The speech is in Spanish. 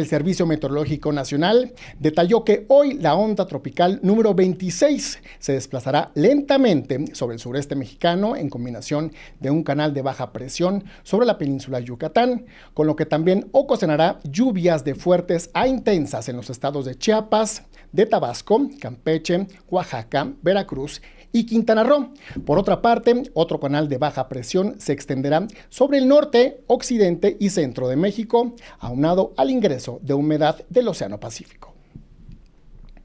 el Servicio Meteorológico Nacional detalló que hoy la onda tropical número 26 se desplazará lentamente sobre el sureste mexicano en combinación de un canal de baja presión sobre la península Yucatán, con lo que también ocasionará lluvias de fuertes a intensas en los estados de Chiapas, de Tabasco, Campeche, Oaxaca, Veracruz y Quintana Roo. Por otra parte, otro canal de baja presión se extenderá sobre el norte, occidente y centro de México, aunado al ingreso de humedad del Océano Pacífico.